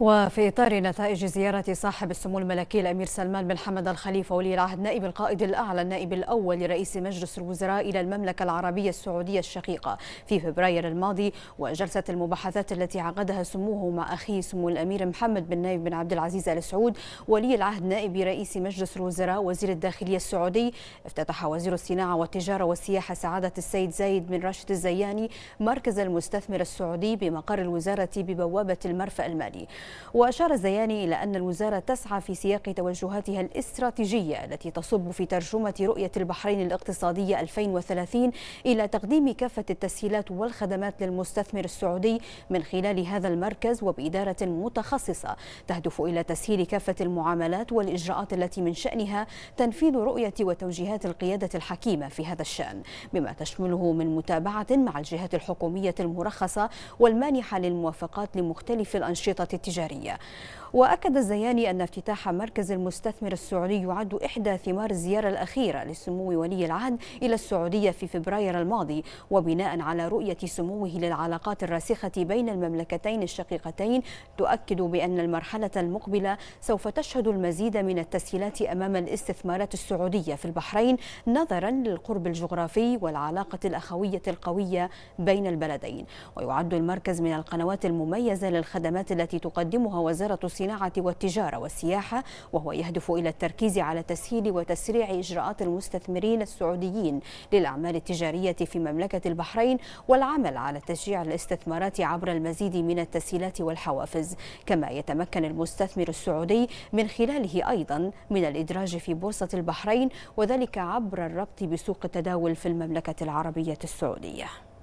وفي إطار نتائج زيارة صاحب السمو الملكي الأمير سلمان بن حمد الخليفة ولي العهد نائب القائد الأعلى النائب الأول لرئيس مجلس الوزراء إلى المملكة العربية السعودية الشقيقة في فبراير الماضي وجلسة المباحثات التي عقدها سموه مع أخيه سمو الأمير محمد بن نايف بن عبد العزيز آل سعود ولي العهد نائب رئيس مجلس الوزراء وزير الداخلية السعودي افتتح وزير الصناعة والتجارة والسياحة سعادة السيد زايد بن راشد الزياني مركز المستثمر السعودي بمقر الوزارة ببوابة المرفأ المالي وأشار الزياني إلى أن الوزارة تسعى في سياق توجهاتها الاستراتيجية التي تصب في ترجمة رؤية البحرين الاقتصادية 2030 إلى تقديم كافة التسهيلات والخدمات للمستثمر السعودي من خلال هذا المركز وبإدارة متخصصة تهدف إلى تسهيل كافة المعاملات والإجراءات التي من شأنها تنفيذ رؤية وتوجيهات القيادة الحكيمة في هذا الشأن بما تشمله من متابعة مع الجهات الحكومية المرخصة والمانحة للموافقات لمختلف الأنشطة التجارية التجارية وأكد الزياني أن افتتاح مركز المستثمر السعودي يعد إحدى ثمار الزيارة الأخيرة لسمو ولي العهد إلى السعودية في فبراير الماضي وبناء على رؤية سموه للعلاقات الراسخة بين المملكتين الشقيقتين تؤكد بأن المرحلة المقبلة سوف تشهد المزيد من التسهيلات أمام الاستثمارات السعودية في البحرين نظرا للقرب الجغرافي والعلاقة الأخوية القوية بين البلدين ويعد المركز من القنوات المميزة للخدمات التي تقدم تقدمها وزارة الصناعة والتجارة والسياحة وهو يهدف إلى التركيز على تسهيل وتسريع إجراءات المستثمرين السعوديين للأعمال التجارية في مملكة البحرين والعمل على تشجيع الاستثمارات عبر المزيد من التسهيلات والحوافز كما يتمكن المستثمر السعودي من خلاله أيضا من الإدراج في بورصة البحرين وذلك عبر الربط بسوق التداول في المملكة العربية السعودية